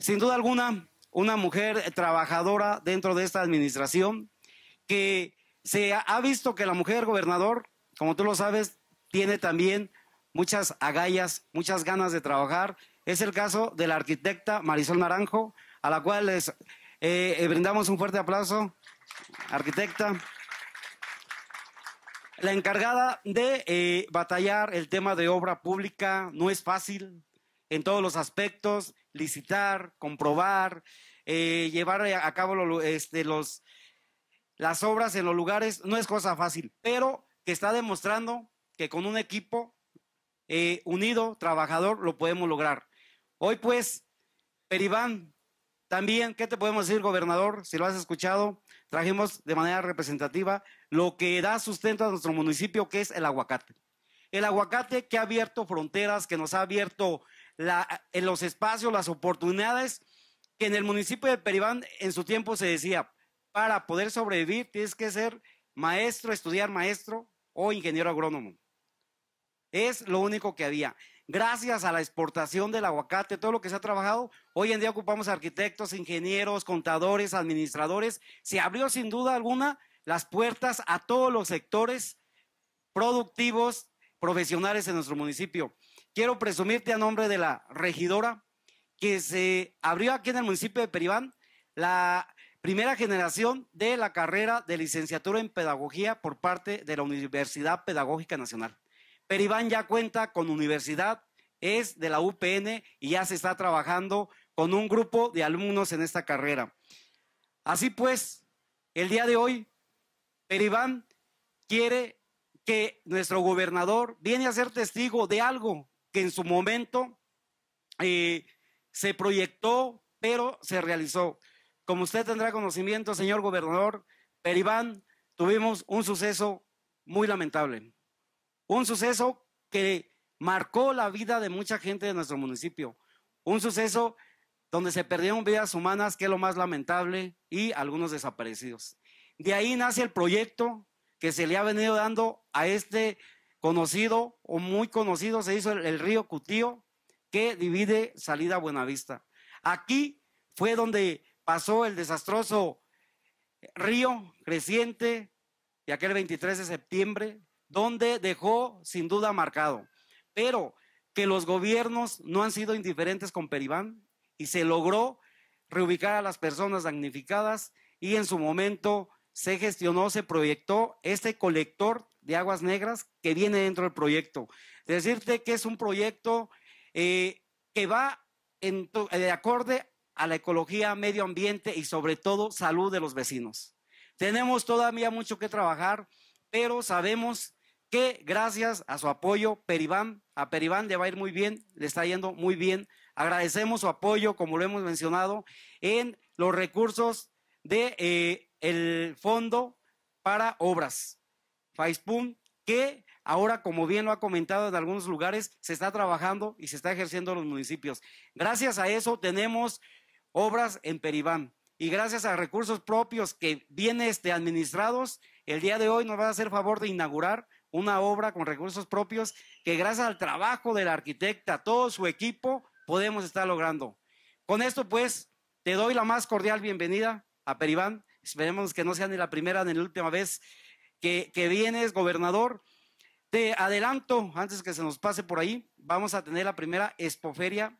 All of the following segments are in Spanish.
Sin duda alguna, una mujer trabajadora dentro de esta administración que se ha visto que la mujer gobernador, como tú lo sabes, tiene también muchas agallas, muchas ganas de trabajar. Es el caso de la arquitecta Marisol Naranjo, a la cual les eh, eh, brindamos un fuerte aplauso, arquitecta. La encargada de eh, batallar el tema de obra pública no es fácil, en todos los aspectos, licitar, comprobar, eh, llevar a cabo este, los, las obras en los lugares, no es cosa fácil, pero que está demostrando que con un equipo eh, unido, trabajador, lo podemos lograr. Hoy pues, Peribán, también, ¿qué te podemos decir, gobernador? Si lo has escuchado, trajimos de manera representativa lo que da sustento a nuestro municipio, que es el aguacate. El aguacate que ha abierto fronteras, que nos ha abierto en los espacios, las oportunidades que en el municipio de Peribán en su tiempo se decía, para poder sobrevivir tienes que ser maestro, estudiar maestro o ingeniero agrónomo. Es lo único que había. Gracias a la exportación del aguacate, todo lo que se ha trabajado, hoy en día ocupamos arquitectos, ingenieros, contadores, administradores. Se abrió sin duda alguna las puertas a todos los sectores productivos, profesionales en nuestro municipio. Quiero presumirte a nombre de la regidora que se abrió aquí en el municipio de Peribán la primera generación de la carrera de licenciatura en pedagogía por parte de la Universidad Pedagógica Nacional. Peribán ya cuenta con universidad, es de la UPN y ya se está trabajando con un grupo de alumnos en esta carrera. Así pues, el día de hoy, Peribán quiere que nuestro gobernador viene a ser testigo de algo que en su momento eh, se proyectó, pero se realizó. Como usted tendrá conocimiento, señor gobernador Peribán, tuvimos un suceso muy lamentable. Un suceso que marcó la vida de mucha gente de nuestro municipio. Un suceso donde se perdieron vidas humanas, que es lo más lamentable, y algunos desaparecidos. De ahí nace el proyecto que se le ha venido dando a este conocido o muy conocido se hizo el, río Cutío que divide salida Buenavista. Aquí fue donde pasó el desastroso río creciente de aquel 23 de septiembre, donde dejó sin duda marcado. Pero que los gobiernos no han sido indiferentes con Peribán y se logró reubicar a las personas damnificadas y en su momento se gestionó, se proyectó este colector de aguas negras que viene dentro del proyecto. Decirte que es un proyecto eh, que va eh, de acorde a la ecología, medio ambiente y sobre todo salud de los vecinos. Tenemos todavía mucho que trabajar, pero sabemos que gracias a su apoyo, Peribán, a Peribán le va a ir muy bien, le está yendo muy bien. Agradecemos su apoyo, como lo hemos mencionado, en los recursos de eh, el fondo para obras, FAISPUM, que ahora, como bien lo ha comentado en algunos lugares, se está trabajando y se está ejerciendo en los municipios. Gracias a eso tenemos obras en Peribán y gracias a recursos propios que vienen este, administrados, el día de hoy nos va a hacer favor de inaugurar una obra con recursos propios que gracias al trabajo de la arquitecta, todo su equipo, podemos estar logrando. Con esto pues, te doy la más cordial bienvenida a Peribán Esperemos que no sea ni la primera ni la última vez que, vienes, gobernador. Te adelanto, antes que se nos pase por ahí, vamos a tener la primera expoferia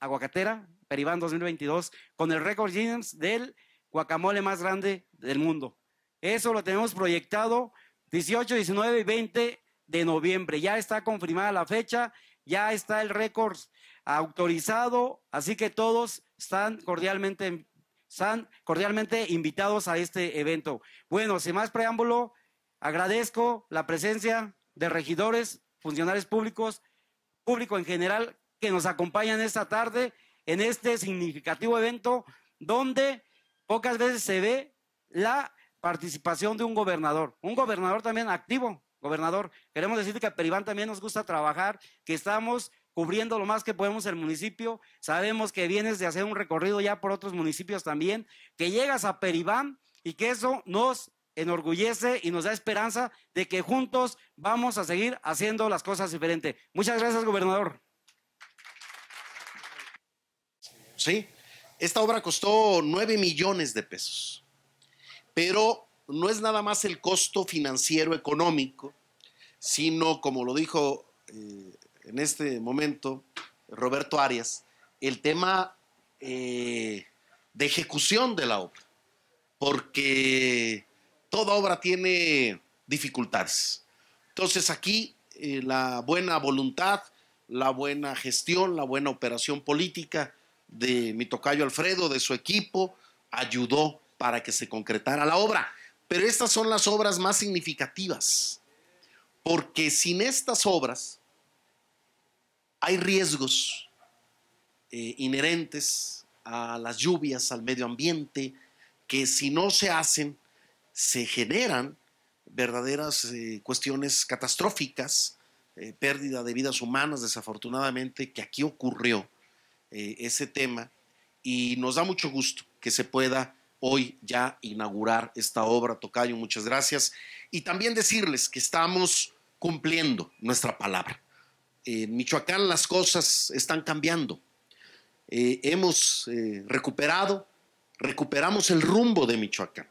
aguacatera, Peribán 2022, con el récord Guinness del guacamole más grande del mundo. Eso lo tenemos proyectado 18, 19 y 20 de noviembre. Ya está confirmada la fecha, ya está el récord autorizado, así que todos están cordialmente en están cordialmente invitados a este evento. Bueno, sin más preámbulo, agradezco la presencia de regidores, funcionarios públicos, público en general que nos acompañan esta tarde en este significativo evento donde pocas veces se ve la participación de un gobernador, un gobernador también activo, gobernador. Queremos decir que a Peribán también nos gusta trabajar, que estamos cubriendo lo más que podemos el municipio. Sabemos que vienes de hacer un recorrido ya por otros municipios también, que llegas a Peribán y que eso nos enorgullece y nos da esperanza de que juntos vamos a seguir haciendo las cosas diferente. Muchas gracias, gobernador. Sí, esta obra costó nueve millones de pesos, pero no es nada más el costo financiero económico, sino, como lo dijo eh, en este momento, Roberto Arias, el tema eh, de ejecución de la obra, porque toda obra tiene dificultades. Entonces aquí eh, la buena voluntad, la buena gestión, la buena operación política de mi tocayo Alfredo, de su equipo, ayudó para que se concretara la obra. Pero estas son las obras más significativas, porque sin estas obras hay riesgos eh, inherentes a las lluvias, al medio ambiente, que si no se hacen, se generan verdaderas eh, cuestiones catastróficas, eh, pérdida de vidas humanas, desafortunadamente, que aquí ocurrió ese tema. Y nos da mucho gusto que se pueda hoy ya inaugurar esta obra. Tocayo, muchas gracias. Y también decirles que estamos cumpliendo nuestra palabra. En Michoacán las cosas están cambiando. Eh, hemos eh, recuperado, recuperamos el rumbo de Michoacán,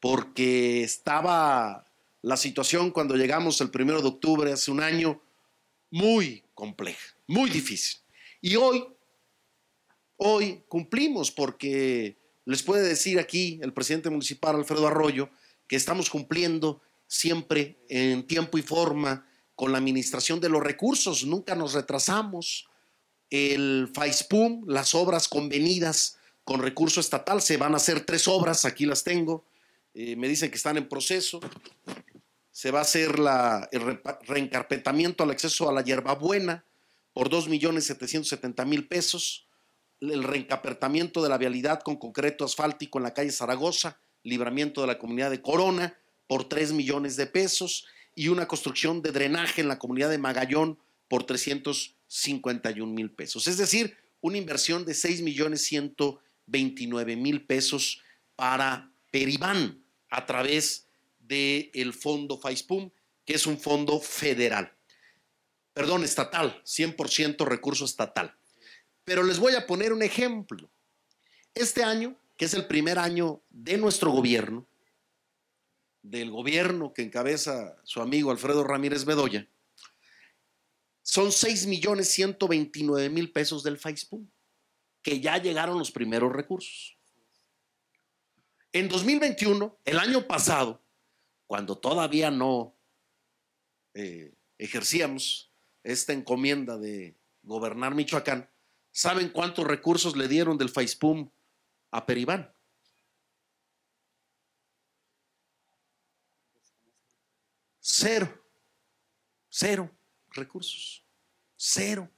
porque estaba la situación cuando llegamos el primero de octubre hace un año muy compleja, muy difícil. Y hoy, hoy cumplimos porque les puede decir aquí el presidente municipal Alfredo Arroyo que estamos cumpliendo siempre en tiempo y forma con la administración de los recursos, nunca nos retrasamos. El FAISPUM, las obras convenidas con recurso estatal, se van a hacer tres obras, aquí las tengo, eh, me dicen que están en proceso. Se va a hacer el reencarpetamiento al acceso a la hierbabuena por 2.770.000 pesos. El reencapertamiento de la vialidad con concreto asfáltico en la calle Zaragoza, libramiento de la comunidad de Corona por 3 millones de pesos y una construcción de drenaje en la comunidad de Magallón por 351 mil pesos. Es decir, una inversión de 6 millones 129 mil pesos para Peribán a través del fondo FAISPUM, que es un fondo federal, perdón, estatal, 100% recurso estatal. Pero les voy a poner un ejemplo. Este año, que es el primer año de nuestro gobierno, del gobierno que encabeza su amigo Alfredo Ramírez Bedoya, son 6 millones 129 mil pesos del Facebook, que ya llegaron los primeros recursos. En 2021, el año pasado, cuando todavía no eh, ejercíamos esta encomienda de gobernar Michoacán, ¿saben cuántos recursos le dieron del FAISPUM a Peribán? Cero. Cero recursos. Cero.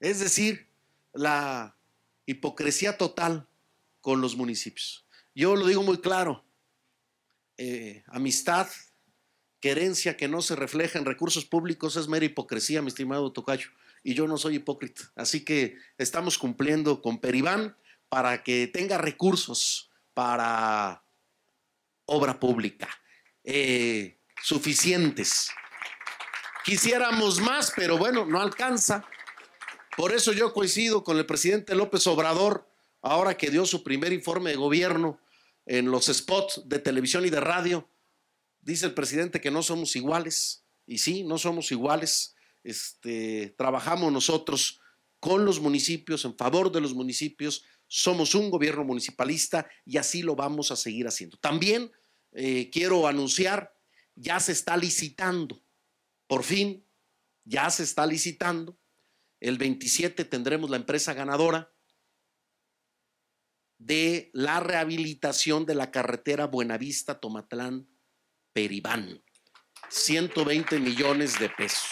Es decir, la hipocresía total con los municipios. Yo lo digo muy claro. Eh, amistad, querencia que no se refleja en recursos públicos es mera hipocresía, mi estimado Tocayo. Y yo no soy hipócrita. Así que estamos cumpliendo con Peribán para que tenga recursos para obra pública. Eh, suficientes. Quisiéramos más, pero bueno, no alcanza. Por eso yo coincido con el presidente López Obrador, ahora que dio su primer informe de gobierno en los spots de televisión y de radio. Dice el presidente que no somos iguales. Y sí, no somos iguales. Este, trabajamos nosotros con los municipios, en favor de los municipios. Somos un gobierno municipalista y así lo vamos a seguir haciendo. También eh, quiero anunciar ya se está licitando. Por fin, ya se está licitando. El 27 tendremos la empresa ganadora de la rehabilitación de la carretera Buenavista Tomatlán Peribán. 120 millones de pesos.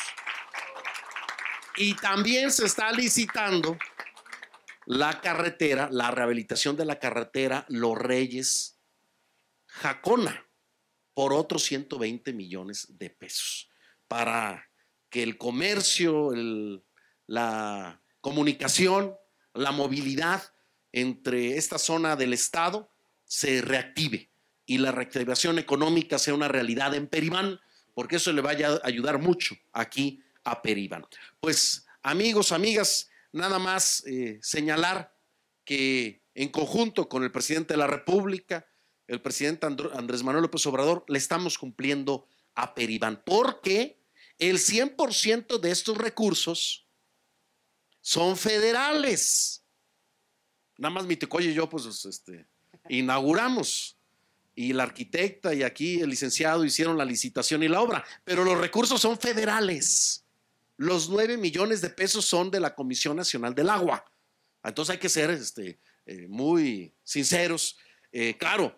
Y también se está licitando la carretera, la rehabilitación de la carretera Los Reyes Jacona por otros 120 millones de pesos para que el comercio, la comunicación, la movilidad entre esta zona del Estado se reactive y la reactivación económica sea una realidad en Peribán, porque eso le vaya a ayudar mucho aquí a Peribán. Pues amigos, amigas, nada más eh, señalar que en conjunto con el presidente de la República, el presidente Andrés Manuel López Obrador, le estamos cumpliendo a Peribán, porque el 100% de estos recursos son federales. Nada más mi y yo, pues, este, inauguramos. Y la arquitecta y aquí el licenciado hicieron la licitación y la obra, pero los recursos son federales. Los 9 millones de pesos son de la Comisión Nacional del Agua. Entonces hay que ser este, eh, muy sinceros. Eh, claro,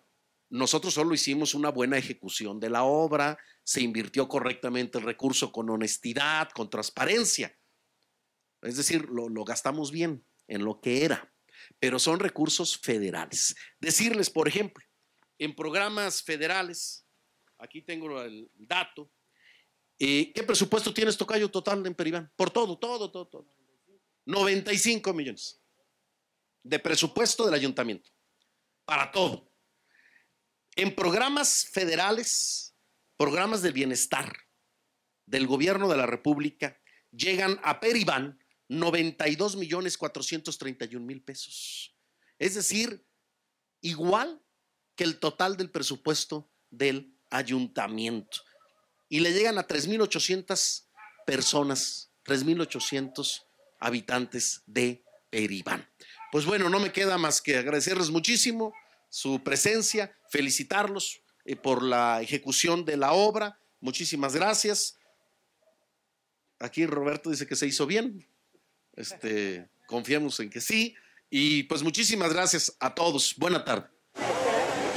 nosotros solo hicimos una buena ejecución de la obra, se invirtió correctamente el recurso con honestidad, con transparencia. Es decir, lo, gastamos bien en lo que era, pero son recursos federales. Decirles, por ejemplo, en programas federales, aquí tengo el dato, eh, ¿qué presupuesto tienes, Tocayo, total en Peribán? Por todo, todo, todo, todo. 95 millones de presupuesto del ayuntamiento, para todo en programas federales, programas del bienestar del gobierno de la República, llegan a Peribán 92 millones 431 mil pesos. Es decir, igual que el total del presupuesto del ayuntamiento. Y le llegan a 3.800 personas, 3.800 habitantes de Peribán. Pues bueno, no me queda más que agradecerles muchísimo su presencia, felicitarlos eh, por la ejecución de la obra. Muchísimas gracias. Aquí Roberto dice que se hizo bien. Este, confiamos en que sí. Y pues muchísimas gracias a todos. Buena tarde.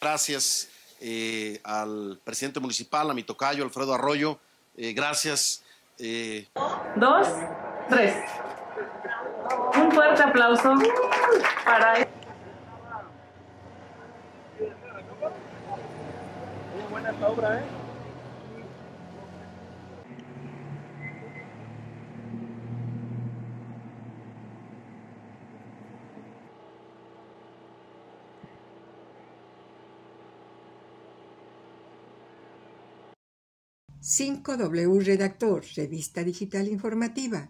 Gracias eh, al presidente municipal, a mi tocayo, Alfredo Arroyo. Eh, gracias. Eh. Dos, tres. Un fuerte aplauso para él. Muy buena obra, ¿eh? 5W Redactor, Revista Digital Informativa.